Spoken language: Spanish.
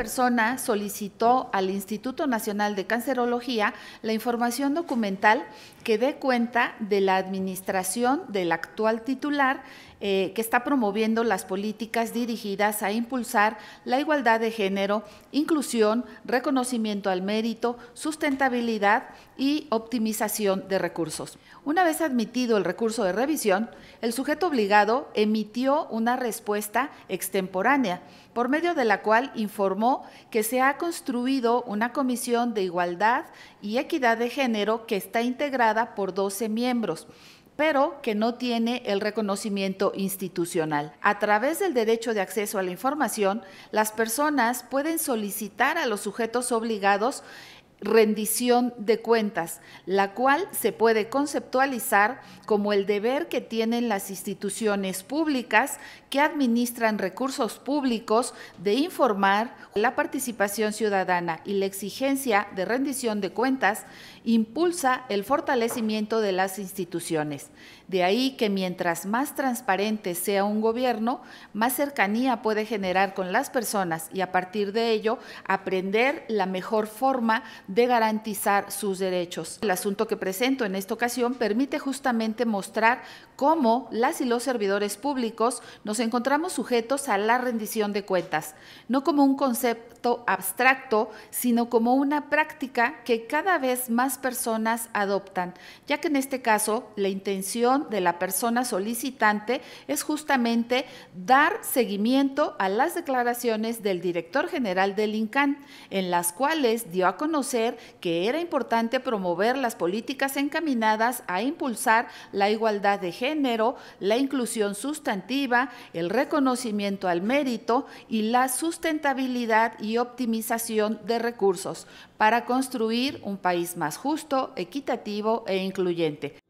persona solicitó al Instituto Nacional de Cancerología la información documental que dé cuenta de la administración del actual titular eh, que está promoviendo las políticas dirigidas a impulsar la igualdad de género, inclusión, reconocimiento al mérito, sustentabilidad y optimización de recursos. Una vez admitido el recurso de revisión, el sujeto obligado emitió una respuesta extemporánea, por medio de la cual informó que se ha construido una comisión de igualdad y equidad de género que está integrada por 12 miembros pero que no tiene el reconocimiento institucional. A través del derecho de acceso a la información, las personas pueden solicitar a los sujetos obligados rendición de cuentas, la cual se puede conceptualizar como el deber que tienen las instituciones públicas que administran recursos públicos de informar la participación ciudadana y la exigencia de rendición de cuentas impulsa el fortalecimiento de las instituciones. De ahí que mientras más transparente sea un gobierno, más cercanía puede generar con las personas y a partir de ello aprender la mejor forma de garantizar sus derechos. El asunto que presento en esta ocasión permite justamente mostrar cómo las y los servidores públicos nos encontramos sujetos a la rendición de cuentas, no como un concepto abstracto, sino como una práctica que cada vez más personas adoptan, ya que en este caso la intención de la persona solicitante es justamente dar seguimiento a las declaraciones del director general del INCAN, en las cuales dio a conocer que era importante promover las políticas encaminadas a impulsar la igualdad de género, la inclusión sustantiva, el reconocimiento al mérito y la sustentabilidad y optimización de recursos para construir un país más justo, equitativo e incluyente.